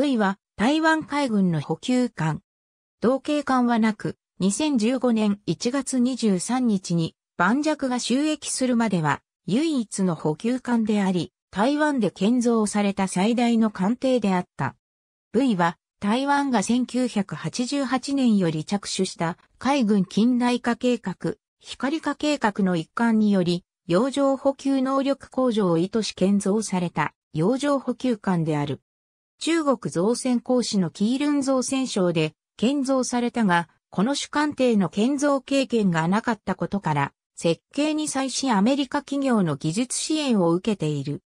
V は台湾海軍の補給艦。同型艦はなく、2015年1月23日に盤石が収益するまでは唯一の補給艦であり、台湾で建造された最大の艦艇であった。V は台湾が1988年より着手した海軍近代化計画、光化計画の一環により、洋上補給能力向上を意図し建造された洋上補給艦である。中国造船工師のキールン造船省で建造されたが、この主艦艇の建造経験がなかったことから、設計に際しアメリカ企業の技術支援を受けている。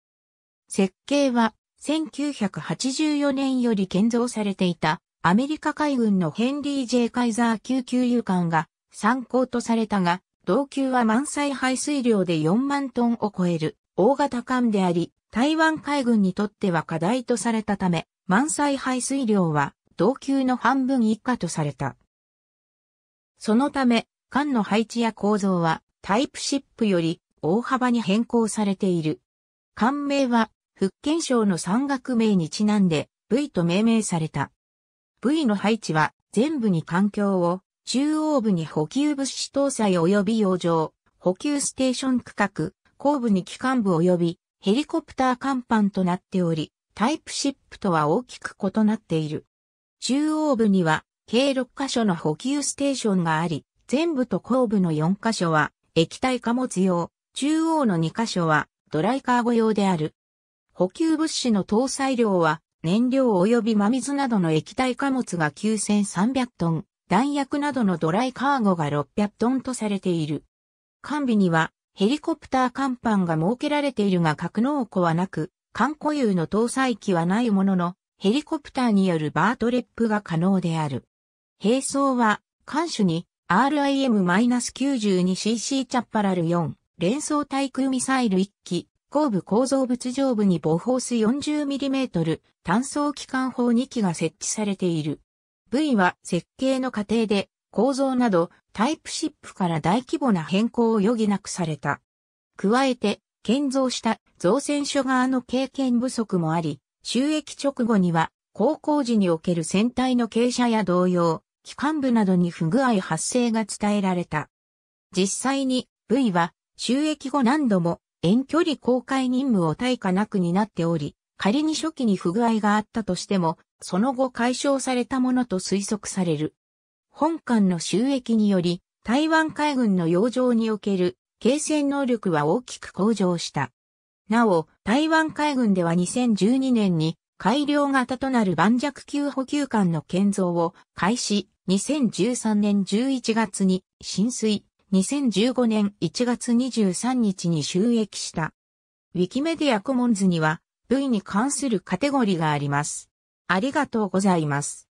設計は1984年より建造されていたアメリカ海軍のヘンリー・ J・ カイザー級給油艦が参考とされたが、同級は満載排水量で4万トンを超える大型艦であり、台湾海軍にとっては課題とされたため、満載排水量は同級の半分以下とされた。そのため、艦の配置や構造はタイプシップより大幅に変更されている。艦名は福建省の山岳名にちなんで V と命名された。V の配置は全部に環境を、中央部に補給物資搭載及び洋上、補給ステーション区画、後部に機関部及びヘリコプター甲板となっており、タイプシップとは大きく異なっている。中央部には計6カ所の補給ステーションがあり、全部と後部の4カ所は液体貨物用、中央の2カ所はドライカーゴ用である。補給物資の搭載量は燃料及び真水などの液体貨物が9300トン、弾薬などのドライカーゴが600トンとされている。完備にはヘリコプター甲板が設けられているが格納庫はなく、艦固有の搭載機はないものの、ヘリコプターによるバートレップが可能である。並走は、艦首に RIM-92cc チャッパラル4、連装対空ミサイル1機、後部構造物上部に母砲水 40mm 単装機関砲2機が設置されている。部位は設計の過程で構造などタイプシップから大規模な変更を余儀なくされた。加えて、建造した造船所側の経験不足もあり、収益直後には、航行時における船体の傾斜や同様、機関部などに不具合発生が伝えられた。実際に、V は、収益後何度も遠距離公開任務を対価なくになっており、仮に初期に不具合があったとしても、その後解消されたものと推測される。本艦の収益により、台湾海軍の洋上における、形戦能力は大きく向上した。なお、台湾海軍では2012年に、改良型となる盤石級補給艦の建造を開始、2013年11月に浸水、2015年1月23日に収益した。ウィキメディアコモンズには、部位に関するカテゴリーがあります。ありがとうございます。